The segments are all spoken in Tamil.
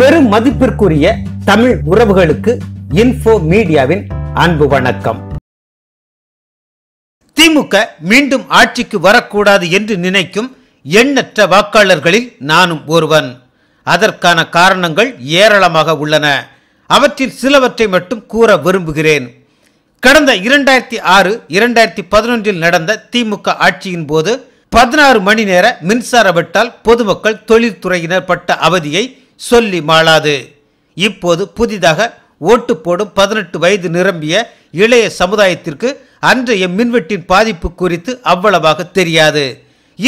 பெரும் மதிப்பிற்குரிய தமிழ் உறவுகளுக்கு இன்போ மீடியாவின் அன்பு வணக்கம் திமுக மீண்டும் ஆட்சிக்கு வரக்கூடாது என்று நினைக்கும் எண்ணற்ற வாக்காளர்களில் நானும் ஒருவன் அதற்கான காரணங்கள் ஏராளமாக உள்ளன அவற்றில் சிலவற்றை மட்டும் கூற விரும்புகிறேன் கடந்த இரண்டாயிரத்தி ஆறு இரண்டாயிரத்தி பதினொன்றில் நடந்த திமுக ஆட்சியின் போது பதினாறு மணி நேர மின்சார வெட்டால் பொதுமக்கள் தொழில்துறையினர் பட்ட அவதியை சொல்லி மாளாது இப்போது புதிதாக ஓட்டு போடும் பதினெட்டு வயது நிரம்பிய இளைய சமுதாயத்திற்கு அன்றைய மின்வெட்டின் பாதிப்பு குறித்து அவ்வளவாக தெரியாது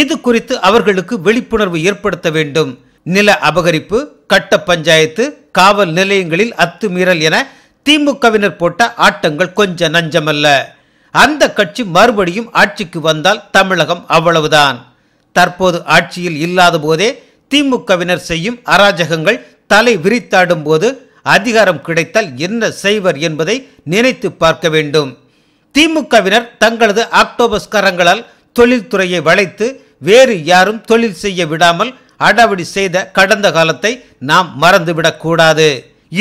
இது குறித்து அவர்களுக்கு விழிப்புணர்வு ஏற்படுத்த வேண்டும் நில அபகரிப்பு கட்ட பஞ்சாயத்து காவல் நிலையங்களில் அத்துமீறல் என திமுகவினர் போட்ட ஆட்டங்கள் கொஞ்சம் நஞ்சமல்ல அந்த கட்சி மறுபடியும் ஆட்சிக்கு வந்தால் தமிழகம் அவ்வளவுதான் தற்போது ஆட்சியில் இல்லாத போதே திமுகவினர் செய்யும் அராஜகங்கள் தலை விரித்தாடும் போது அதிகாரம் கிடைத்தால் என்ன செய்வர் என்பதை நினைத்து பார்க்க வேண்டும் திமுகவினர் தங்களது கரங்களால் தொழில்துறையை வளைத்து வேறு யாரும் தொழில் செய்ய விடாமல் அடாவடி செய்த கடந்த காலத்தை நாம் மறந்துவிடக்கூடாது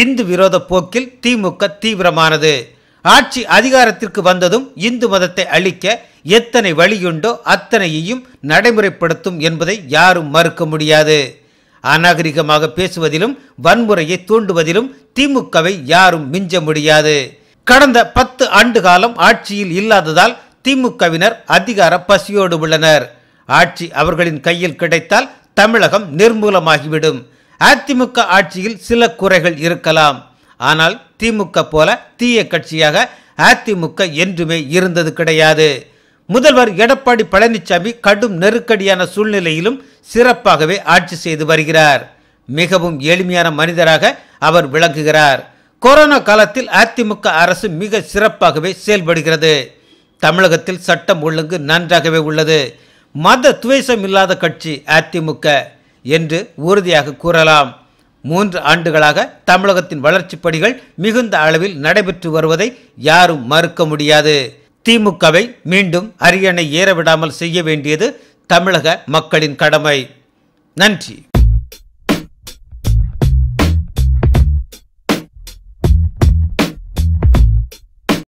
இந்து விரோத போக்கில் திமுக தீவிரமானது ஆட்சி அதிகாரத்திற்கு வந்ததும் இந்து மதத்தை அழிக்க எத்தனை வழியுண்டோ அத்தனையையும் நடைமுறைப்படுத்தும் என்பதை யாரும் மறுக்க முடியாது அநாகரிகமாக பேசுவதிலும் வன்முறையை தூண்டுவதிலும் திமுகவை யாரும் மிஞ்ச முடியாது கடந்த பத்து ஆண்டு காலம் ஆட்சியில் இல்லாததால் திமுகவினர் அதிகார பசியோடு உள்ளனர் ஆட்சி அவர்களின் கையில் கிடைத்தால் தமிழகம் நிர்மூலமாகிவிடும் அதிமுக ஆட்சியில் சில குறைகள் இருக்கலாம் ஆனால் திமுக போல தீய கட்சியாக அதிமுக என்றுமே இருந்தது கிடையாது முதல்வர் எடப்பாடி பழனிசாமி கடும் நெருக்கடியான சூழ்நிலையிலும் சிறப்பாகவே ஆட்சி செய்து வருகிறார் மிகவும் எளிமையான மனிதராக அவர் விளங்குகிறார் கொரோனா காலத்தில் அதிமுக அரசு மிக சிறப்பாகவே செயல்படுகிறது தமிழகத்தில் சட்டம் ஒழுங்கு நன்றாகவே உள்ளது மத துவேஷம் இல்லாத கட்சி அதிமுக என்று உறுதியாக கூறலாம் மூன்று ஆண்டுகளாக தமிழகத்தின் வளர்ச்சிப் பணிகள் மிகுந்த அளவில் நடைபெற்று வருவதை யாரும் மறுக்க முடியாது திமுகவை மீண்டும் அரியணை ஏறவிடாமல் செய்ய வேண்டியது தமிழக மக்களின் கடமை நன்றி